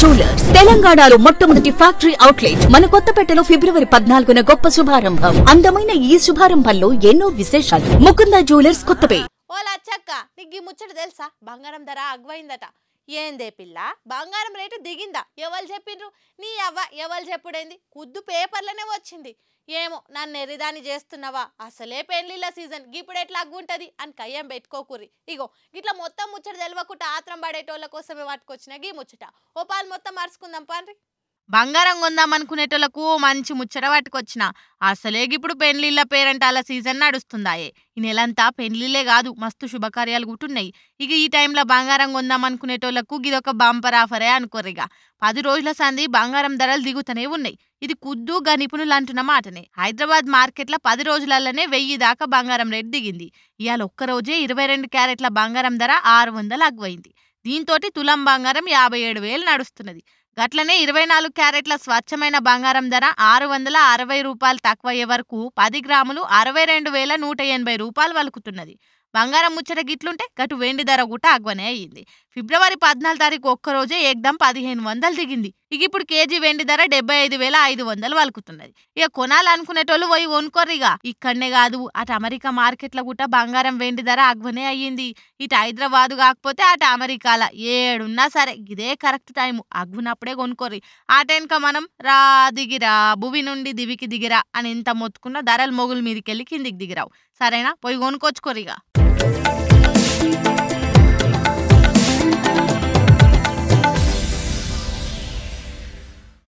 jewellers తెలంగాణలో మొట్టమొదటి factory outlet మన కొత్తపేటలో ఫిబ్రవరి పద్నాలుగున గొప్ప శుభారంభం అందమైన ఈ శుభారంభంలో ఎన్నో విశేషాలు ముకుంద జ్యువెలర్స్ కొత్తపే ఓ లచ్చక్క నీకు ఈ ముచ్చట తెలుసా బంగారం ధర అగ్వైందట ఏందే పిల్ల బంగారం రేటు దిగిందా ఎవరు చెప్పిండ్రు నీ అవ్వ ఎవరు చెప్పుడైంది కుద్దు పేపర్లనే వచ్చింది ఏమో నన్ను ఎరిదాని చేస్తున్నావా అసలే పెళ్లిళ్ళ సీజన్ గిప్పుడు ఎట్లా అగ్గుంటుంది అని కయ్యం పెట్టుకోకుర్రి ఇగో ఇట్లా మొత్తం ముచ్చట తెలవకుండా ఆత్రం పడేటోళ్ళ కోసమే పట్టుకొచ్చిన గీ ముచ్చట ఓ పాలు మొత్తం మార్చుకుందాం పాన్రి బంగారం కొందాం అనుకునేటోళ్లకు మంచి ముచ్చట పట్టుకొచ్చిన అసలేగిప్పుడు పెళ్లిళ్ళ పేరంటాల సీజన్ నడుస్తుందాయే ఈ నెలంతా పెళ్లిళ్ళే కాదు మస్తు శుభకార్యాలు గుట్టున్నాయి ఇక ఈ టైంలో బంగారం కొందాం అనుకునేటోళ్లకు ఇదొక బంపర్ ఆఫరే అనుకోరిగ పది రోజుల సంది బంగారం ధరలు దిగుతూనే ఉన్నాయి ఇది కుద్దు గా నిపుణులు అంటున్న మాటనే హైదరాబాద్ మార్కెట్ల పది రోజులలోనే వెయ్యి దాకా బంగారం రేటు దిగింది ఇవాళ ఒక్కరోజే ఇరవై రెండు క్యారెట్ల బంగారం ధర ఆరు వందలు అగ్వైంది దీంతో తులం బంగారం యాభై ఏడు వేలు నడుస్తున్నది గట్లనే ఇరవై నాలుగు క్యారెట్ల స్వచ్ఛమైన బంగారం ధర ఆరు వందల అరవై రూపాయలు తక్కువయ్యే వరకు పది గ్రాములు అరవై రెండు వేల నూట ఎనభై రూపాయలు వలుకుతున్నది బంగారం ముచ్చట గిట్లుంటే గటు వెండి ధర కూడా అగ్వనే అయ్యింది ఫిబ్రవరి పద్నాలుగు తారీఖు ఒక్కరోజే ఏకదం పదిహేను వందలు దిగింది ఇక ఇప్పుడు కేజీ వెండి ధర డెబ్బై ఐదు వేల ఐదు వందలు వలుకుతున్నది ఇక కొనాలనుకునేటోళ్ళు పోయి కొనుక్కోరు ఇక ఇక్కడనే కాదు అటు అమెరికా మార్కెట్ల కూడా బంగారం వెండి ధర అగ్వనే అయ్యింది ఇటు హైదరాబాద్ కాకపోతే అటు అమెరికాల ఏడున్నా సరే ఇదే కరెక్ట్ టైం అగ్గునప్పుడే ఆ టైంక మనం రా దిగిరా భువి నుండి దివికి దిగిరా అని ఇంత మొత్తుకున్న ధరలు మొగుల మీదకి వెళ్ళి కిందికి దిగిరావు సరేనా పోయి కొనుక్కొచ్చుకోరిగా